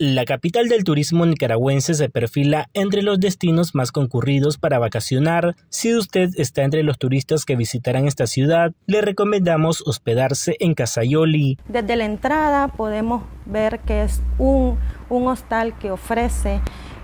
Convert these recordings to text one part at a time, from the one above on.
La capital del turismo nicaragüense se perfila entre los destinos más concurridos para vacacionar. Si usted está entre los turistas que visitarán esta ciudad, le recomendamos hospedarse en Casayoli. Desde la entrada podemos ver que es un, un hostal que ofrece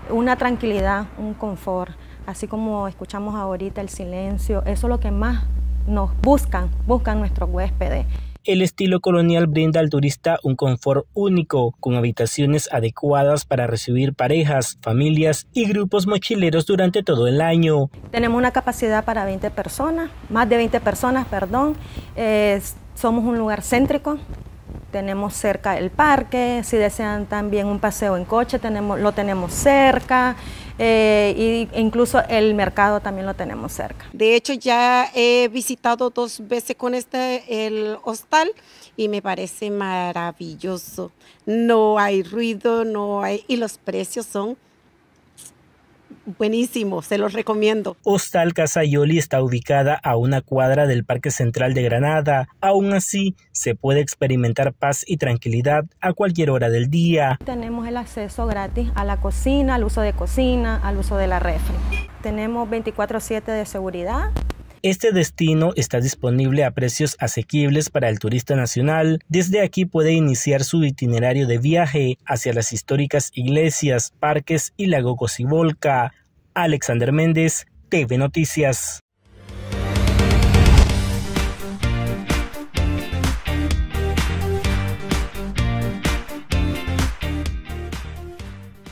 una tranquilidad, un confort, así como escuchamos ahorita el silencio, eso es lo que más nos buscan, buscan nuestros huéspedes. El estilo colonial brinda al turista un confort único, con habitaciones adecuadas para recibir parejas, familias y grupos mochileros durante todo el año. Tenemos una capacidad para 20 personas, más de 20 personas, perdón. Eh, somos un lugar céntrico, tenemos cerca el parque, si desean también un paseo en coche, tenemos, lo tenemos cerca. e incluso el mercado también lo tenemos cerca. De hecho, ya he visitado dos veces con este el hostal y me parece maravilloso. No hay ruido, no hay y los precios son buenísimo, se los recomiendo. Hostal Casayoli está ubicada a una cuadra del Parque Central de Granada. Aún así, se puede experimentar paz y tranquilidad a cualquier hora del día. Tenemos el acceso gratis a la cocina, al uso de cocina, al uso de la refri. Tenemos 24/7 de seguridad este destino está disponible a precios asequibles para el turista nacional. Desde aquí puede iniciar su itinerario de viaje hacia las históricas iglesias, parques y lago Cosibolca. Alexander Méndez, TV Noticias.